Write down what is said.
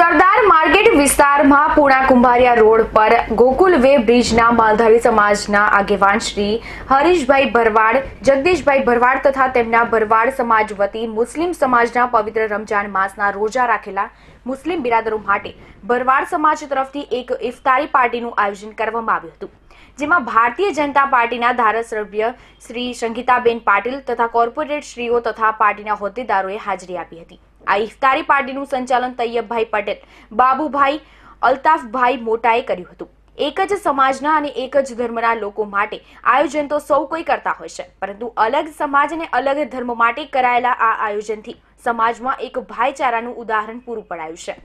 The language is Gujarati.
સરદાર માર્કેટ વિસ્તારમાં પૂણા કુંભારિયા રોડ પર ગોકુલ વે બ્રિજના માલધારી સમાજના આગેવાન શ્રી હરીશભાઈ ભરવાડ જગદીશભાઈ ભરવાડ તથા તેમના ભરવાડ સમાજ વતી મુસ્લિમ સમાજના પવિત્ર રમજાન માસના રોજા રાખેલા મુસ્લિમ બિરાદરો માટે ભરવાડ સમાજ તરફથી એક ઇફતારી પાર્ટીનું આયોજન કરવામાં આવ્યું હતું જેમાં ભારતીય જનતા પાર્ટીના ધારાસભ્ય શ્રી સંગીતાબેન પાટીલ તથા કોર્પોરેટ શ્રીઓ તથા પાર્ટીના હોદ્દેદારોએ હાજરી આપી હતી આ ઇફતારી પાર્ટીનું સંચાલન તૈયબભાઈ પટેલ બાબુભાઈ અલ્તાફભાઈ મોટાએ કર્યું હતું એક જ સમાજના અને એક જ ધર્મના લોકો માટે આયોજન તો સૌ કોઈ કરતા હોય છે પરંતુ અલગ સમાજ અને અલગ ધર્મ માટે કરાયેલા આ આયોજનથી સમાજમાં એક ભાઈચારાનું ઉદાહરણ પૂરું પડાયું છે